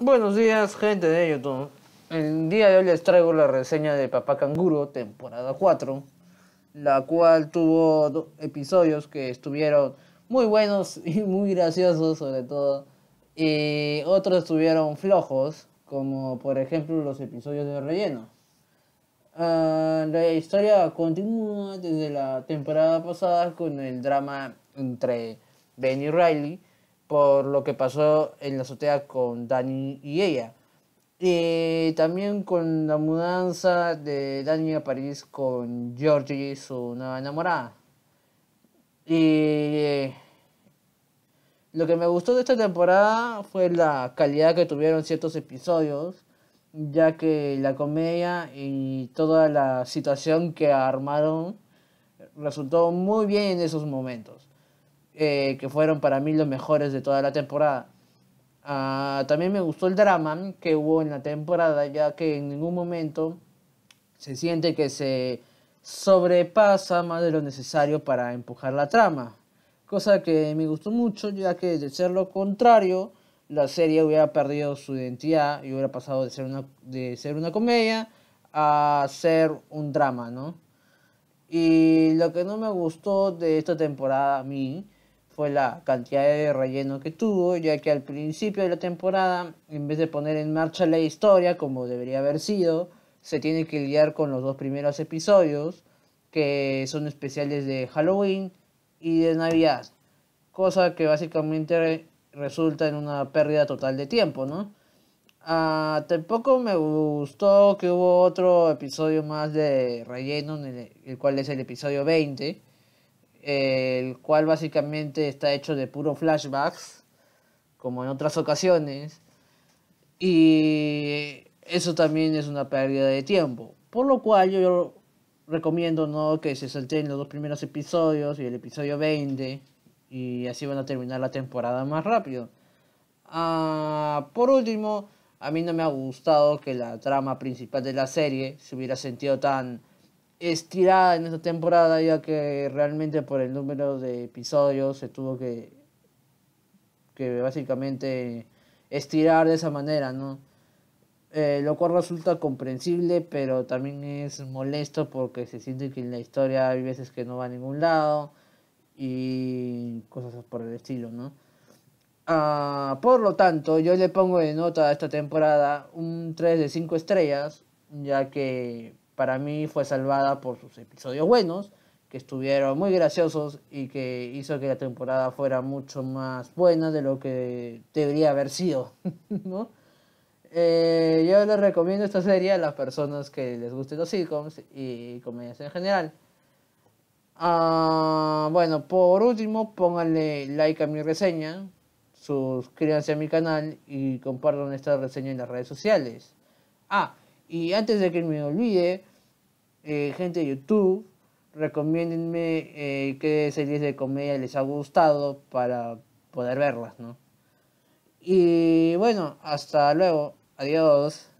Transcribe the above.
Buenos días, gente de YouTube. El día de hoy les traigo la reseña de Papá Canguro, temporada 4, la cual tuvo episodios que estuvieron muy buenos y muy graciosos, sobre todo, y otros estuvieron flojos, como por ejemplo los episodios de relleno. Ah, la historia continúa desde la temporada pasada con el drama entre Ben y Riley por lo que pasó en la azotea con Dani y ella. Y también con la mudanza de Dani a París con Georgie y su nueva enamorada. Y eh, lo que me gustó de esta temporada fue la calidad que tuvieron ciertos episodios, ya que la comedia y toda la situación que armaron resultó muy bien en esos momentos. Eh, que fueron para mí los mejores de toda la temporada. Ah, también me gustó el drama que hubo en la temporada, ya que en ningún momento se siente que se sobrepasa más de lo necesario para empujar la trama. Cosa que me gustó mucho, ya que de ser lo contrario, la serie hubiera perdido su identidad y hubiera pasado de ser una, de ser una comedia a ser un drama, ¿no? Y lo que no me gustó de esta temporada a mí fue la cantidad de relleno que tuvo, ya que al principio de la temporada, en vez de poner en marcha la historia como debería haber sido, se tiene que lidiar con los dos primeros episodios, que son especiales de Halloween y de Navidad, cosa que básicamente resulta en una pérdida total de tiempo, ¿no? Ah, tampoco me gustó que hubo otro episodio más de relleno, el cual es el episodio 20, el cual básicamente está hecho de puro flashbacks, como en otras ocasiones, y eso también es una pérdida de tiempo, por lo cual yo recomiendo ¿no? que se salten los dos primeros episodios y el episodio 20, y así van a terminar la temporada más rápido. Ah, por último, a mí no me ha gustado que la trama principal de la serie se hubiera sentido tan estirada en esta temporada, ya que realmente por el número de episodios se tuvo que, que básicamente estirar de esa manera, ¿no? Eh, lo cual resulta comprensible, pero también es molesto porque se siente que en la historia hay veces que no va a ningún lado y cosas por el estilo, ¿no? Ah, por lo tanto, yo le pongo de nota a esta temporada un 3 de 5 estrellas, ya que para mí fue salvada por sus episodios buenos, que estuvieron muy graciosos y que hizo que la temporada fuera mucho más buena de lo que debería haber sido, eh, yo les recomiendo esta serie a las personas que les gusten los sitcoms y comedias en general. Ah, bueno, por último, pónganle like a mi reseña, suscríbanse a mi canal y compartan esta reseña en las redes sociales. Ah, y antes de que me olvide, eh, gente de YouTube, recomiéndenme eh, qué series de comedia les ha gustado para poder verlas, ¿no? Y bueno, hasta luego. Adiós.